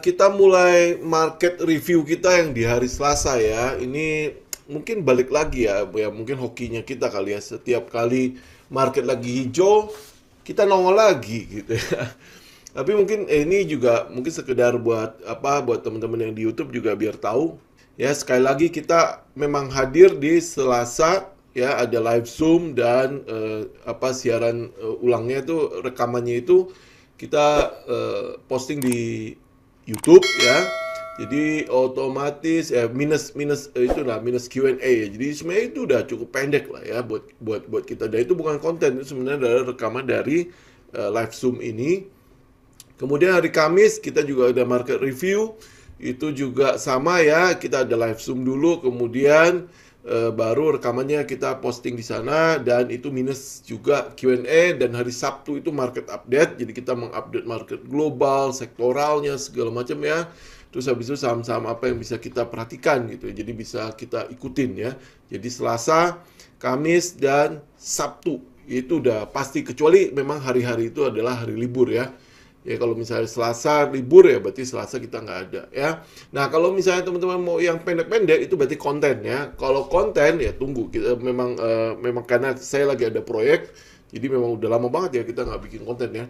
kita mulai market review kita yang di hari Selasa ya. Ini mungkin balik lagi ya, ya mungkin hokinya kita kali ya. Setiap kali market lagi hijau, kita nongol lagi gitu ya. Tapi mungkin eh, ini juga mungkin sekedar buat apa buat teman-teman yang di YouTube juga biar tahu. Ya sekali lagi kita memang hadir di Selasa ya ada live Zoom dan eh, apa siaran eh, ulangnya itu rekamannya itu kita eh, posting di YouTube ya. Jadi otomatis ya minus minus eh, itu lah minus Q&A ya. Jadi sebenarnya itu udah cukup pendek lah ya buat buat buat kita. Dan itu bukan konten itu sebenarnya adalah rekaman dari uh, live Zoom ini. Kemudian hari Kamis kita juga ada market review. Itu juga sama ya, kita ada live Zoom dulu kemudian Eh, baru rekamannya kita posting di sana dan itu minus juga Q&A dan hari Sabtu itu market update jadi kita mengupdate market global sektoralnya segala macam ya terus habis itu saham-saham apa yang bisa kita perhatikan gitu ya. jadi bisa kita ikutin ya jadi Selasa Kamis dan Sabtu itu udah pasti kecuali memang hari-hari itu adalah hari libur ya ya kalau misalnya Selasa libur ya berarti Selasa kita nggak ada ya nah kalau misalnya teman-teman mau yang pendek-pendek itu berarti konten ya kalau konten ya tunggu kita memang uh, memang karena saya lagi ada proyek jadi memang udah lama banget ya kita nggak bikin konten ya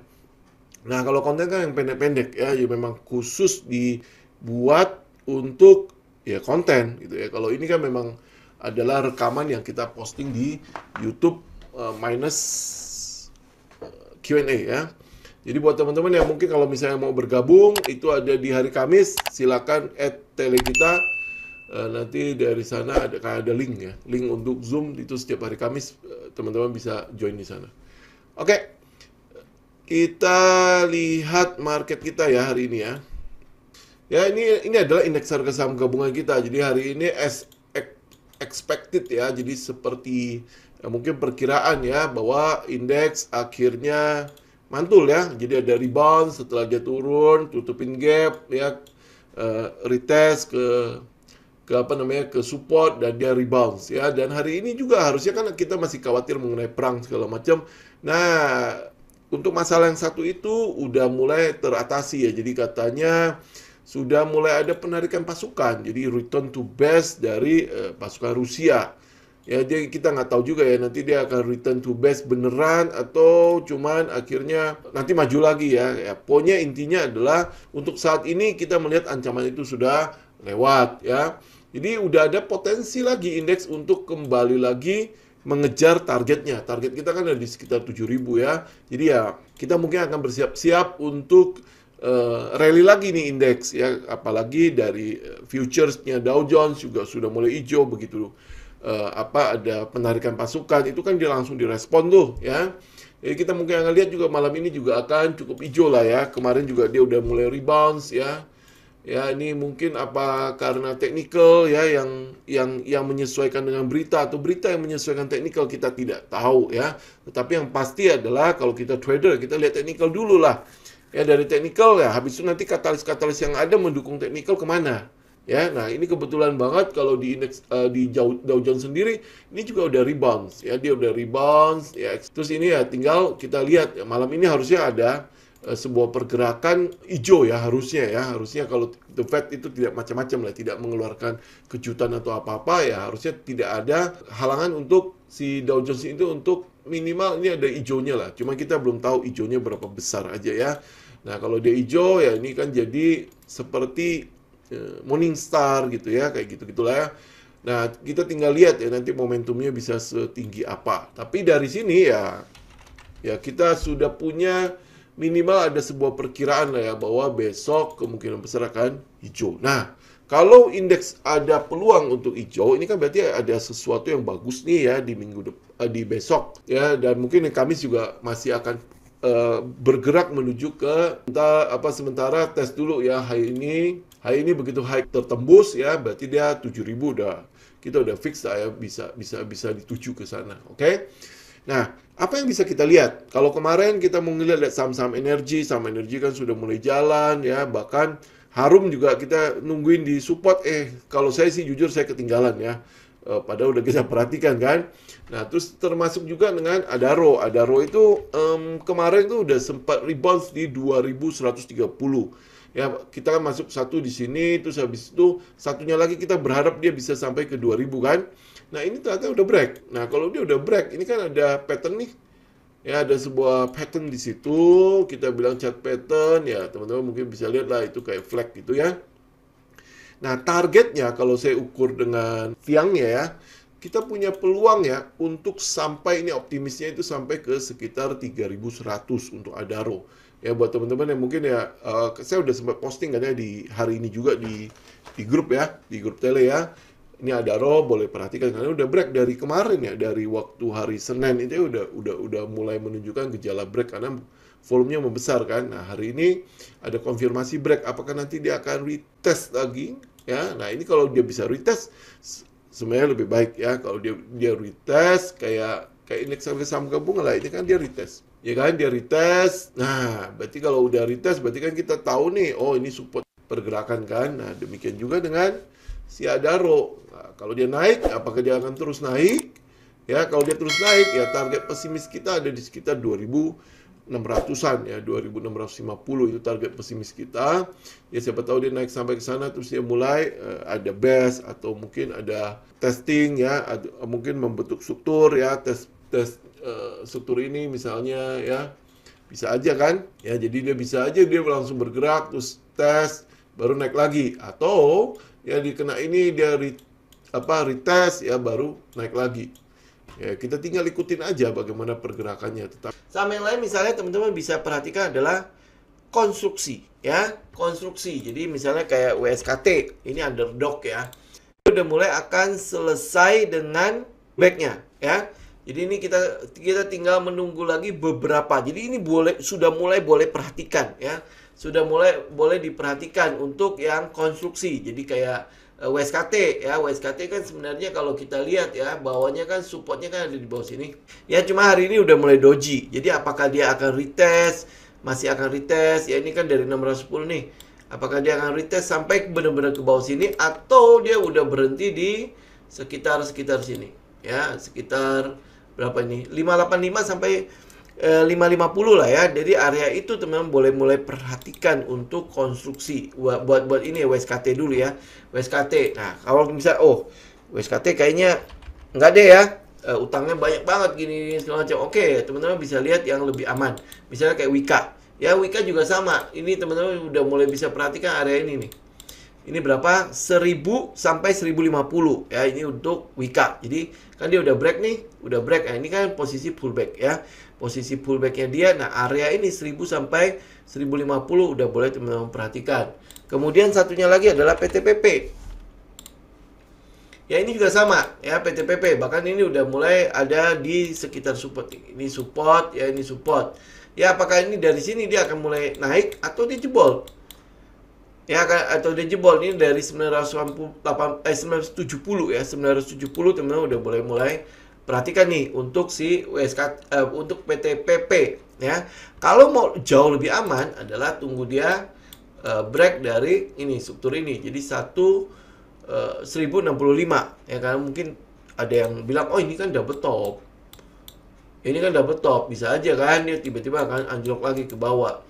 nah kalau konten kan yang pendek-pendek ya ya memang khusus dibuat untuk ya konten gitu ya kalau ini kan memang adalah rekaman yang kita posting di YouTube uh, minus uh, eh, Q&A ya jadi buat teman-teman yang mungkin kalau misalnya mau bergabung itu ada di hari Kamis, silakan add tele kita. E, nanti dari sana ada ada link ya, link untuk Zoom itu setiap hari Kamis eh, teman-teman bisa join di sana. Oke. Kita lihat market kita ya hari ini ya. Ya ini ini adalah indeks harga saham gabungan kita. Jadi hari ini as expected ya. Jadi seperti ya, mungkin perkiraan ya bahwa indeks akhirnya mantul ya. Jadi ada rebound setelah dia turun, tutupin gap ya uh, retest ke ke apa namanya ke support dan dia rebound ya dan hari ini juga harusnya kan kita masih khawatir mengenai perang segala macam. Nah, untuk masalah yang satu itu udah mulai teratasi ya. Jadi katanya sudah mulai ada penarikan pasukan. Jadi return to base dari uh, pasukan Rusia ya dia kita nggak tahu juga ya nanti dia akan return to base beneran atau cuman akhirnya nanti maju lagi ya, ya pokoknya intinya adalah untuk saat ini kita melihat ancaman itu sudah lewat ya jadi udah ada potensi lagi indeks untuk kembali lagi mengejar targetnya target kita kan ada di sekitar 7000 ya jadi ya kita mungkin akan bersiap-siap untuk uh, rally lagi nih indeks ya apalagi dari eh, futuresnya Dow Jones juga sudah mulai hijau begitu uh, apa ada penarikan pasukan itu kan dia langsung direspon tuh ya. Jadi kita mungkin akan lihat juga malam ini juga akan cukup hijau lah ya. Kemarin juga dia udah mulai rebounds ya. Ya ini mungkin apa karena technical ya yang yang yang menyesuaikan dengan berita atau berita yang menyesuaikan technical kita tidak tahu ya. Tetapi yang pasti adalah kalau kita trader kita lihat technical dulu lah. Ya dari technical ya habis itu nanti katalis-katalis yang ada mendukung technical kemana Ya, nah ini kebetulan banget kalau di indeks uh, eh, di Dow Jones sendiri ini juga udah rebounds ya, dia udah rebounds ya. Terus ini ya tinggal kita lihat ya, malam ini harusnya ada uh, sebuah pergerakan hijau ya harusnya ya harusnya kalau the Fed itu tidak macam-macam lah tidak mengeluarkan kejutan atau apa-apa ya harusnya tidak ada halangan untuk si Dow Jones itu untuk minimal ini ada hijaunya lah cuma kita belum tahu hijaunya berapa besar aja ya Nah, kalau dia hijau ya ini kan jadi seperti Morningstar gitu ya kayak gitu gitulah ya. nah kita tinggal lihat ya nanti momentumnya bisa setinggi apa tapi dari sini ya ya kita sudah punya minimal ada sebuah perkiraan lah ya bahwa besok kemungkinan besar akan hijau nah kalau indeks ada peluang untuk hijau, ini kan berarti ada sesuatu yang bagus nih ya di minggu de- eh, di besok ya dan mungkin Kamis juga masih akan eh, bergerak menuju ke entah apa sementara tes dulu ya hari ini Hari ini begitu high tertembus ya, berarti dia 7000 udah kita udah fix saya bisa bisa bisa dituju ke sana, oke? Okay? Nah, apa yang bisa kita lihat? Kalau kemarin kita mau ngelihat saham-saham energi, saham energi kan sudah mulai jalan ya, bahkan Harum juga kita nungguin di support eh kalau saya sih jujur saya ketinggalan ya. Eh, padahal udah kita perhatikan kan. Nah, terus termasuk juga dengan Adaro. Adaro itu um, kemarin tuh udah sempat rebound di 2130 ya kita kan masuk satu di sini terus habis itu satunya lagi kita berharap dia bisa sampai ke 2000 kan nah ini ternyata udah break nah kalau dia udah break ini kan ada pattern nih ya ada sebuah pattern di situ kita bilang chart pattern ya teman-teman mungkin bisa lihat lah itu kayak flag gitu ya nah targetnya kalau saya ukur dengan tiangnya ya kita punya peluang ya untuk sampai ini optimisnya itu sampai ke sekitar 3100 untuk Adaro ya buat teman-teman yang mungkin ya uh, saya udah sempat posting katanya di hari ini juga di di grup ya di grup tele ya ini ada ro boleh perhatikan karena udah break dari kemarin ya dari waktu hari Senin itu ya udah udah udah mulai menunjukkan gejala break karena volumenya membesar kan nah hari ini ada konfirmasi break apakah nanti dia akan retest lagi ya nah ini kalau dia bisa retest sebenarnya lebih baik ya kalau dia dia retest kayak kayak indeks harga saham gabungan lah ini kan dia retest ya kan dia retest nah berarti kalau udah retest berarti kan kita tahu nih oh ini support pergerakan kan nah demikian juga dengan si Adaro nah, kalau dia naik apakah dia akan terus naik ya kalau dia terus naik ya target pesimis kita ada di sekitar 2000 600 an ya 2650 itu target pesimis kita ya siapa tahu dia naik sampai ke sana terus dia mulai uh, ada base atau mungkin ada testing ya ad mungkin membentuk struktur ya tes tes Eh, struktur ini misalnya ya bisa aja kan ya jadi dia bisa aja dia langsung bergerak terus tes baru naik lagi atau ya dikena ini dia re, apa retest ya baru naik lagi ya kita tinggal ikutin aja bagaimana pergerakannya tetap sama yang lain misalnya teman-teman bisa perhatikan adalah konstruksi ya konstruksi jadi misalnya kayak WSKT ini underdog ya udah mulai akan selesai dengan backnya ya jadi ini kita kita tinggal menunggu lagi beberapa. Jadi ini boleh sudah mulai boleh perhatikan ya. Sudah mulai boleh diperhatikan untuk yang konstruksi. Jadi kayak eh, WSKT ya. WSKT kan sebenarnya kalau kita lihat ya bawahnya kan supportnya kan ada di bawah sini. Ya cuma hari ini udah mulai doji. Jadi apakah dia akan retest? Masih akan retest? Ya ini kan dari 610 nih. Apakah dia akan retest sampai benar-benar ke bawah sini atau dia udah berhenti di sekitar sekitar sini ya sekitar berapa ini 585 sampai e, eh, 550 lah ya. Jadi area itu teman-teman boleh mulai perhatikan untuk konstruksi buat buat, buat ini ya WSKT dulu ya. WSKT. Nah, kalau bisa oh, WSKT kayaknya enggak deh ya. E, utangnya banyak banget gini segala macam. Oke, teman-teman bisa lihat yang lebih aman. Misalnya kayak Wika. Ya, Wika juga sama. Ini teman-teman udah mulai bisa perhatikan area ini nih. Ini berapa? 1000 sampai 1050 ya. Ini untuk Wika. Jadi kan dia udah break nih, udah break. Nah, ini kan posisi pullback ya. Posisi pullbacknya dia. Nah, area ini 1000 sampai 1050 udah boleh teman-teman perhatikan. Kemudian satunya lagi adalah PTPP. Ya ini juga sama ya PTPP bahkan ini udah mulai ada di sekitar support ini support ya ini support ya apakah ini dari sini dia akan mulai naik atau dijebol ya kan atau dia jebol ini dari 980 eh, 970 ya 970 teman-teman udah boleh mulai perhatikan nih untuk si WSK eh, untuk PTPP ya kalau mau jauh lebih aman adalah tunggu dia eh, break dari ini struktur ini jadi 1 eh, 1065 ya karena mungkin ada yang bilang oh ini kan double top ini kan double top bisa aja kan dia tiba-tiba akan anjlok lagi ke bawah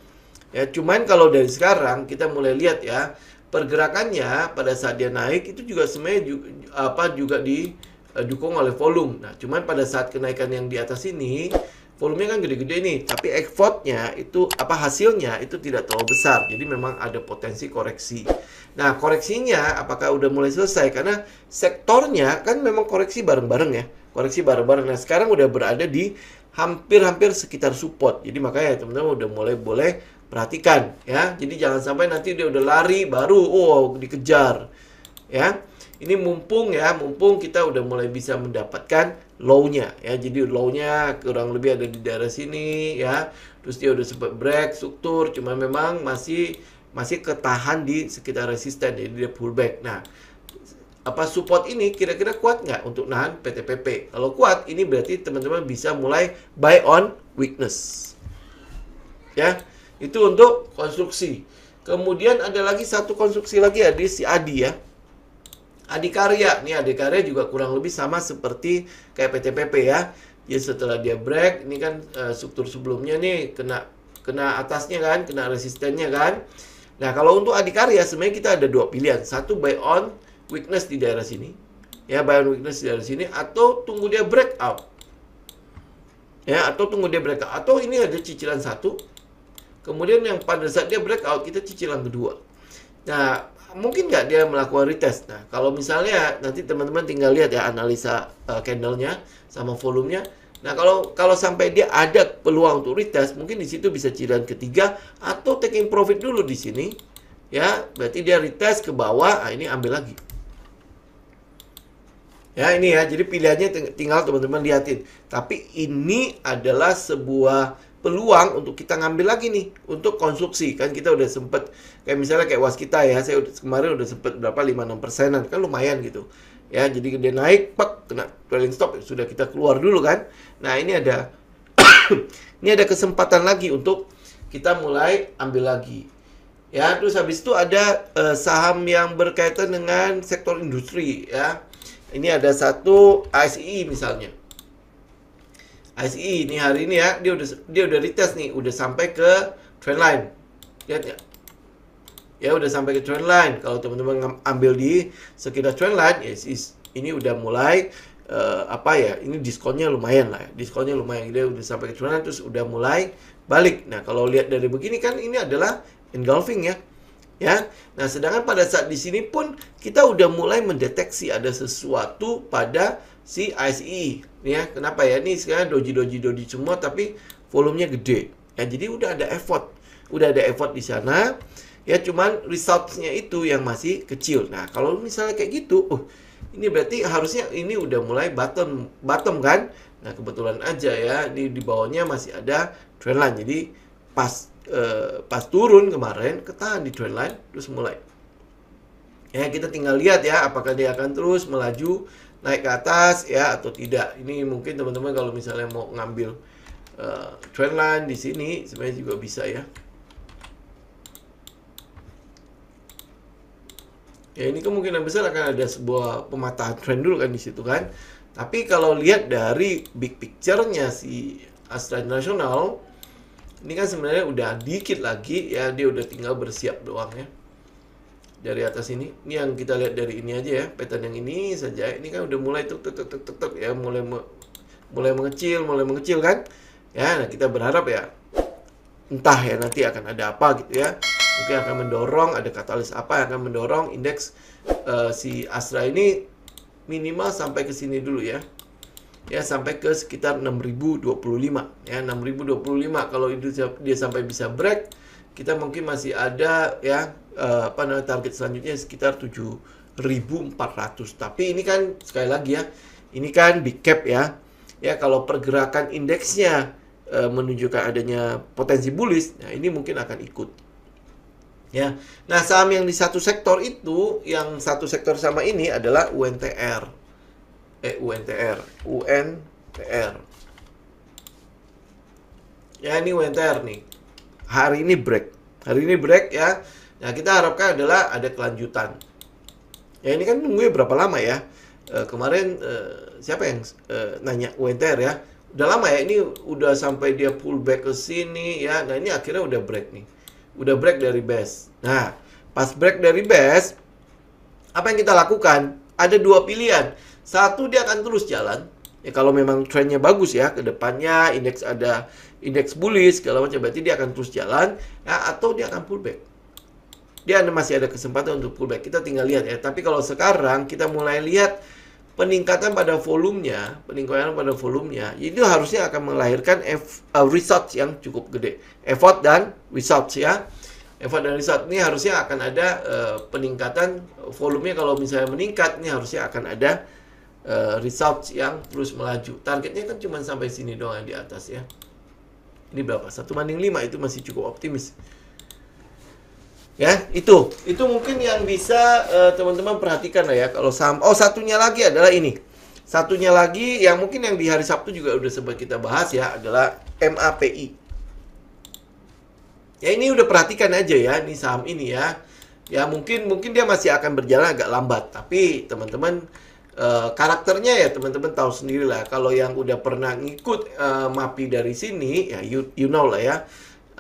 Ya, cuman kalau dari sekarang kita mulai lihat ya pergerakannya pada saat dia naik itu juga sebenarnya juga, apa juga eh, didukung oleh volume. Nah, cuman pada saat kenaikan yang di atas ini volumenya kan gede-gede ini, tapi ekspornya itu apa hasilnya itu tidak terlalu besar. Jadi memang ada potensi koreksi. Nah, koreksinya apakah udah mulai selesai? Karena sektornya kan memang koreksi bareng-bareng ya. Koreksi bareng-bareng. Nah, sekarang udah berada di hampir-hampir sekitar support. Jadi makanya teman-teman udah mulai boleh Perhatikan ya. Jadi jangan sampai nanti dia udah lari baru oh dikejar. Ya. Ini mumpung ya, mumpung kita udah mulai bisa mendapatkan low-nya ya. Jadi low-nya kurang lebih ada di daerah sini ya. Terus dia udah sempat break struktur, cuma memang masih masih ketahan di sekitar resisten jadi dia pullback. Nah, apa support ini kira-kira kuat nggak untuk nahan PTPP? Kalau kuat, ini berarti teman-teman bisa mulai buy on weakness. Ya. Itu untuk konstruksi. Kemudian ada lagi satu konstruksi lagi ya di si Adi ya. Adikarya. Nih Adikarya juga kurang lebih sama seperti kayak PTPP ya. Jadi setelah dia break, ini kan eh, struktur sebelumnya nih kena kena atasnya kan, kena resistennya kan. Nah, kalau untuk Adikarya sebenarnya kita ada dua pilihan. Satu buy on weakness di daerah sini. Ya, buy on weakness di daerah sini atau tunggu dia break out. Ya, atau tunggu dia break out. Atau ini ada cicilan satu Kemudian yang pada saat dia breakout kita cicilan kedua. Nah, mungkin nggak dia melakukan retest. Nah, kalau misalnya nanti teman-teman tinggal lihat ya analisa uh, candlenya sama volumenya. Nah, kalau kalau sampai dia ada peluang untuk retest, mungkin di situ bisa cicilan ketiga atau taking profit dulu di sini. Ya, berarti dia retest ke bawah, nah, ini ambil lagi. Ya, ini ya. Jadi pilihannya tinggal teman-teman liatin. Tapi ini adalah sebuah peluang untuk kita ngambil lagi nih untuk konstruksi kan kita udah sempet kayak misalnya kayak was kita ya saya udah, kemarin udah sempet berapa lima enam persenan kan lumayan gitu ya jadi dia naik pak kena trailing stop ya, sudah kita keluar dulu kan nah ini ada ini ada kesempatan lagi untuk kita mulai ambil lagi ya terus habis itu ada uh, saham yang berkaitan dengan sektor industri ya ini ada satu ASI misalnya ISE ini hari ini ya, dia udah dia udah retest nih, udah sampai ke trendline. Lihat ya. Ya udah sampai ke trendline. Kalau teman-teman ambil di sekitar trendline, yes, ini udah mulai uh, apa ya? Ini diskonnya lumayan lah. Ya. Diskonnya lumayan. Dia udah sampai ke trendline terus udah mulai balik. Nah, kalau lihat dari begini kan ini adalah engulfing ya ya. Nah, sedangkan pada saat di sini pun kita udah mulai mendeteksi ada sesuatu pada si ASI, ya kenapa ya ini sekarang doji doji doji semua tapi volumenya gede ya jadi udah ada effort udah ada effort di sana ya cuman resultsnya itu yang masih kecil nah kalau misalnya kayak gitu uh ini berarti harusnya ini udah mulai bottom bottom kan nah kebetulan aja ya di di bawahnya masih ada trendline jadi pas eh, pas turun kemarin ketahan di trendline terus mulai ya kita tinggal lihat ya apakah dia akan terus melaju naik ke atas ya atau tidak. Ini mungkin teman-teman kalau misalnya mau ngambil uh, eh, trendline di sini sebenarnya juga bisa ya. Ya ini kemungkinan besar akan ada sebuah pematahan trend dulu kan di situ kan. Tapi kalau lihat dari big picture-nya si Astra International ini kan sebenarnya udah dikit lagi ya dia udah tinggal bersiap doang ya dari atas ini. Ini yang kita lihat dari ini aja ya, pattern yang ini saja. Ini kan udah mulai tuk tuk tuk tuk tuk, ya, mulai me mulai mengecil, mulai mengecil kan? Ya, nah kita berharap ya entah ya nanti akan ada apa gitu ya. Mungkin akan mendorong ada katalis apa yang akan mendorong indeks uh, si Astra ini minimal sampai ke sini dulu ya. Ya sampai ke sekitar 6025 ya 6025 kalau itu dia sampai bisa break kita mungkin masih ada ya Eh, apa namanya target selanjutnya sekitar 7.400. Tapi ini kan sekali lagi ya, ini kan big cap ya. Ya kalau pergerakan indeksnya e, menunjukkan adanya potensi bullish, nah ini mungkin akan ikut. Ya. Nah, saham yang di satu sektor itu yang satu sektor sama ini adalah UNTR. Eh UNTR, UNTR. Ya ini UNTR nih. Hari ini break. Hari ini break ya. Nah, kita harapkan adalah ada kelanjutan. Ya, ini kan nunggu berapa lama ya? E, kemarin e, siapa yang e, nanya UNTR ya? Udah lama ya, ini udah sampai dia pullback ke sini ya. Nah, ini akhirnya udah break nih. Udah break dari best Nah, pas break dari best apa yang kita lakukan? Ada dua pilihan. Satu, dia akan terus jalan. Ya, kalau memang trennya bagus ya, ke depannya indeks ada indeks bullish segala macam, berarti dia akan terus jalan. Ya, atau dia akan pullback dia masih ada kesempatan untuk pullback. Kita tinggal lihat ya. Tapi kalau sekarang kita mulai lihat peningkatan pada volumenya, peningkatan pada volumenya, itu harusnya akan melahirkan uh, result yang cukup gede. Effort dan results ya. Effort dan result ini harusnya akan ada uh, peningkatan volumenya kalau misalnya meningkat, ini harusnya akan ada uh, results yang terus melaju. Targetnya kan cuma sampai sini doang yang di atas ya. Ini berapa? Satu banding lima itu masih cukup optimis ya itu itu mungkin yang bisa eh, teman-teman uh, perhatikan lah ya kalau saham oh satunya lagi adalah ini satunya lagi yang mungkin yang di hari Sabtu juga udah sempat kita bahas ya adalah MAPI ya ini udah perhatikan aja ya ini saham ini ya ya mungkin mungkin dia masih akan berjalan agak lambat tapi teman-teman uh, karakternya ya teman-teman tahu sendiri lah kalau yang udah pernah ngikut uh, eh, MAPI dari sini ya you, you know lah ya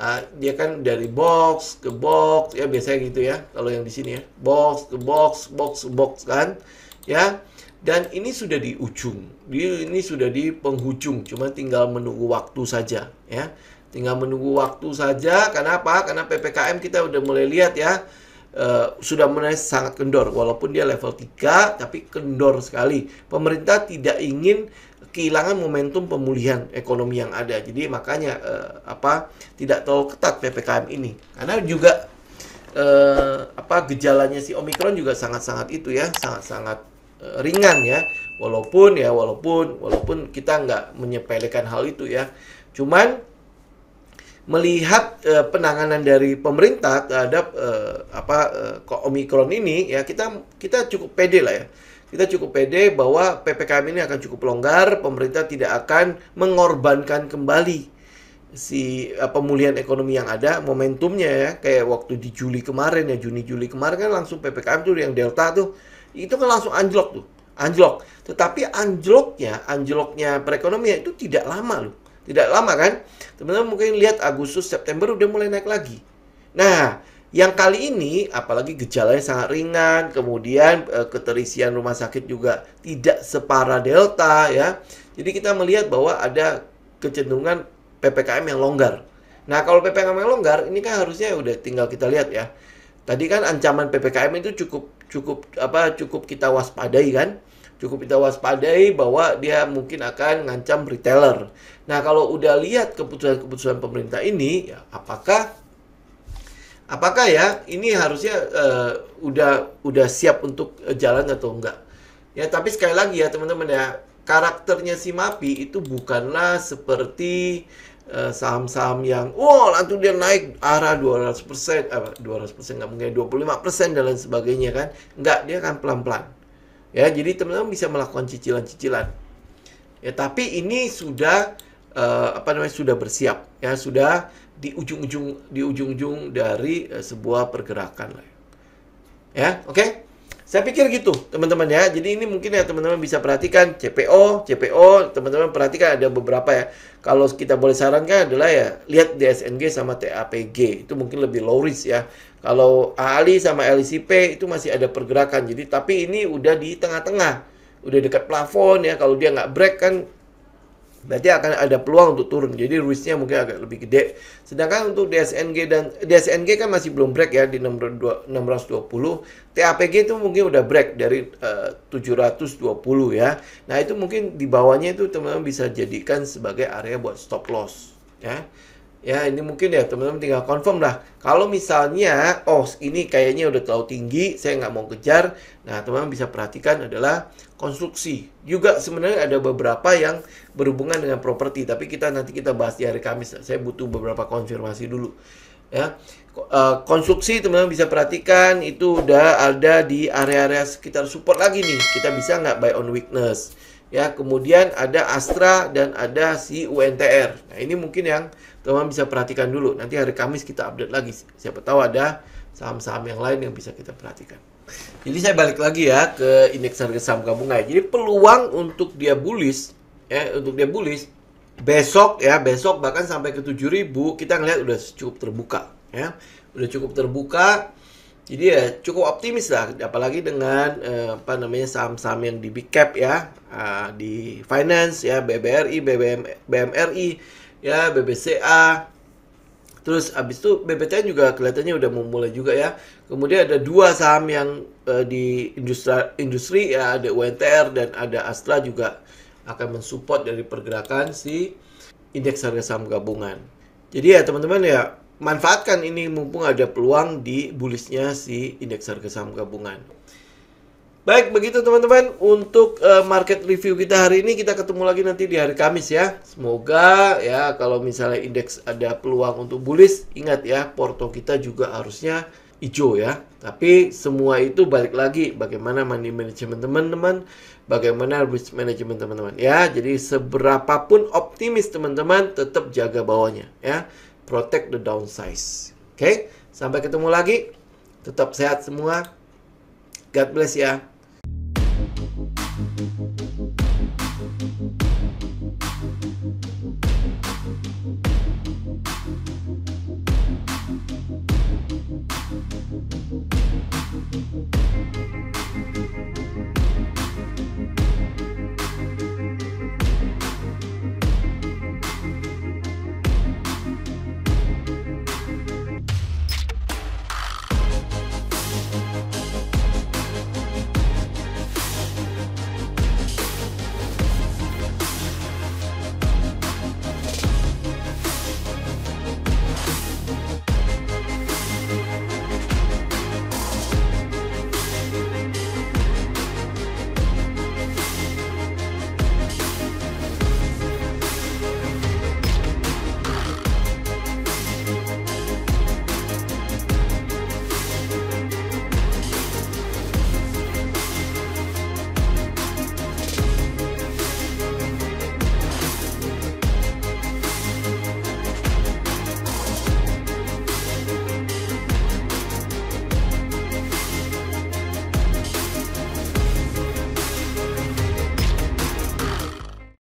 uh, dia kan dari box ke box ya biasanya gitu ya kalau yang di sini ya box ke box box box kan ya dan ini sudah di ujung ini sudah di penghujung cuma tinggal menunggu waktu saja ya tinggal menunggu waktu saja karena apa karena ppkm kita udah mulai lihat ya Uh, sudah mulai sangat kendor walaupun dia level 3 tapi kendor sekali. Pemerintah tidak ingin kehilangan momentum pemulihan ekonomi yang ada. Jadi makanya eh, apa tidak terlalu ketat PPKM ini. Karena juga eh, apa gejalanya si Omicron juga sangat-sangat itu ya, sangat-sangat eh, ringan ya. Walaupun ya walaupun walaupun kita nggak menyepelekan hal itu ya. Cuman melihat eh, penanganan dari pemerintah terhadap eh, apa eh, omikron ini ya kita kita cukup pede lah ya kita cukup pede bahwa PPKM ini akan cukup longgar, pemerintah tidak akan mengorbankan kembali si uh, pemulihan ekonomi yang ada momentumnya ya kayak waktu di Juli kemarin ya Juni Juli kemarin kan langsung ppkm tuh yang delta tuh itu kan langsung anjlok tuh anjlok tetapi anjloknya anjloknya perekonomian itu tidak lama loh tidak lama kan teman-teman mungkin lihat Agustus September udah mulai naik lagi nah yang kali ini, apalagi gejalanya sangat ringan, kemudian e, keterisian rumah sakit juga tidak separah Delta ya. Jadi kita melihat bahwa ada kecenderungan PPKM yang longgar. Nah kalau PPKM yang longgar, ini kan harusnya udah tinggal kita lihat ya. Tadi kan ancaman PPKM itu cukup cukup apa cukup kita waspadai kan? Cukup kita waspadai bahwa dia mungkin akan ngancam retailer. Nah kalau udah lihat keputusan-keputusan pemerintah ini, ya apakah apakah ya ini harusnya uh, udah udah siap untuk eh, jalan atau enggak ya tapi sekali lagi ya teman-teman ya karakternya si Mapi itu bukanlah seperti eh, saham-saham uh, yang wow oh, dia naik arah 200 persen eh, 200 persen nggak mungkin 25 persen dan lain sebagainya kan nggak dia kan pelan-pelan ya jadi teman-teman bisa melakukan cicilan-cicilan ya tapi ini sudah uh, apa namanya sudah bersiap ya sudah di ujung-ujung di ujung-ujung dari uh, sebuah pergerakan lah ya oke okay? saya pikir gitu teman-teman ya jadi ini mungkin ya teman-teman bisa perhatikan CPO CPO teman-teman perhatikan ada beberapa ya kalau kita boleh sarankan adalah ya lihat DSNG sama TAPG itu mungkin lebih low risk ya kalau ALI sama LCP itu masih ada pergerakan jadi tapi ini udah di tengah-tengah udah dekat plafon ya kalau dia nggak break kan berarti akan ada peluang untuk turun. Jadi risknya mungkin agak lebih gede. Sedangkan untuk DSNG dan DSNG kan masih belum break ya di 620. TAPG itu mungkin udah break dari eh, uh, 720 ya. Nah, itu mungkin di bawahnya itu teman-teman bisa jadikan sebagai area buat stop loss ya ya ini mungkin ya teman-teman tinggal confirm lah kalau misalnya oh ini kayaknya udah terlalu tinggi saya nggak mau kejar nah teman-teman bisa perhatikan adalah konstruksi juga sebenarnya ada beberapa yang berhubungan dengan properti tapi kita nanti kita bahas di hari Kamis saya butuh beberapa konfirmasi dulu ya eh, konstruksi teman-teman bisa perhatikan itu udah ada di area-area sekitar support lagi nih kita bisa nggak buy on weakness ya kemudian ada Astra dan ada si UNTR nah ini mungkin yang teman bisa perhatikan dulu. Nanti hari Kamis kita update lagi. Siapa tahu ada saham-saham yang lain yang bisa kita perhatikan. Jadi saya balik lagi ya ke indeks harga saham gabungan. Jadi peluang untuk dia bullish ya untuk dia bullish besok ya besok bahkan sampai ke 7000 kita ngelihat udah cukup terbuka ya. Udah cukup terbuka. Jadi ya cukup optimis lah apalagi dengan eh, apa namanya saham-saham yang di big cap ya, ah, di finance ya BBRI, BBM BMRI ya BBCA terus abis itu BBTN juga kelihatannya udah mau mulai juga ya kemudian ada dua saham yang uh, di industri industri ya ada UNTR dan ada Astra juga akan mensupport dari pergerakan si indeks harga saham gabungan jadi ya teman-teman ya manfaatkan ini mumpung ada peluang di bullishnya si indeks harga saham gabungan Baik, begitu teman-teman untuk uh, market review kita hari ini kita ketemu lagi nanti di hari Kamis ya. Semoga ya kalau misalnya indeks ada peluang untuk bullish, ingat ya porto kita juga harusnya hijau ya. Tapi semua itu balik lagi bagaimana money management teman-teman, bagaimana risk management teman-teman ya. Jadi pun optimis teman-teman tetap jaga bawahnya ya. Protect the downsize. Oke, okay? sampai ketemu lagi. Tetap sehat semua. God bless ya.